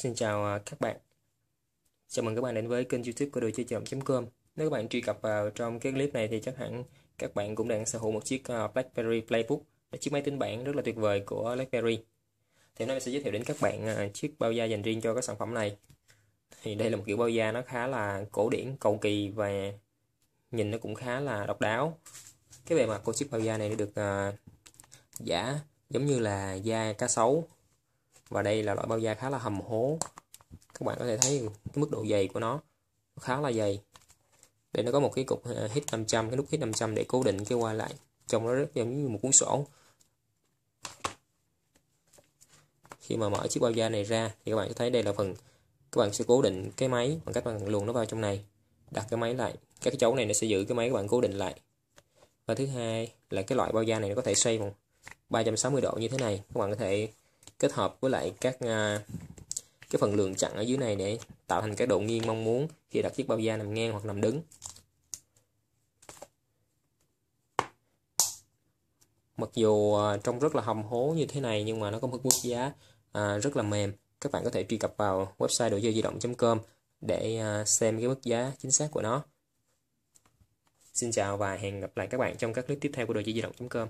Xin chào à, các bạn Chào mừng các bạn đến với kênh youtube của đồ chơi chậm.com Nếu các bạn truy cập vào trong cái clip này thì chắc hẳn các bạn cũng đang sở hữu một chiếc à, BlackBerry Playbook là chiếc máy tính bảng rất là tuyệt vời của BlackBerry Thì hôm nay mình sẽ giới thiệu đến các bạn à, chiếc bao da dành riêng cho các sản phẩm này Thì đây là một kiểu bao da nó khá là cổ điển, cầu kỳ và nhìn nó cũng khá là độc đáo Cái bề mặt của chiếc bao da này được giả giống như là da cá sấu và đây là loại bao da khá là hầm hố các bạn có thể thấy cái mức độ dày của nó khá là dày để nó có một cái cục ờ, hit 500 cái nút hit 500 để cố định cái qua lại trông nó rất giống như một cuốn sổ khi mà mở chiếc bao da này ra thì các bạn sẽ thấy đây là phần các bạn sẽ cố định cái máy bằng cách bạn luồn nó vào trong này đặt cái máy lại các cái chấu này nó sẽ giữ cái máy các bạn cố định lại và thứ hai là cái loại bao da này nó có thể xoay một 360 độ như thế này các bạn có thể kết hợp với lại các uh, cái phần lượng chặn ở dưới này để tạo thành cái độ nghiêng mong muốn khi đặt chiếc bao da nằm ngang hoặc nằm đứng mặc dù à, trông rất là hầm hố như thế này nhưng mà nó có mức mức giá à, rất là mềm các bạn có thể truy cập vào website đồ chơi di động.com để à, xem cái mức giá chính xác của nó xin chào và hẹn gặp lại các bạn trong các clip tiếp theo của đồ chơi di động.com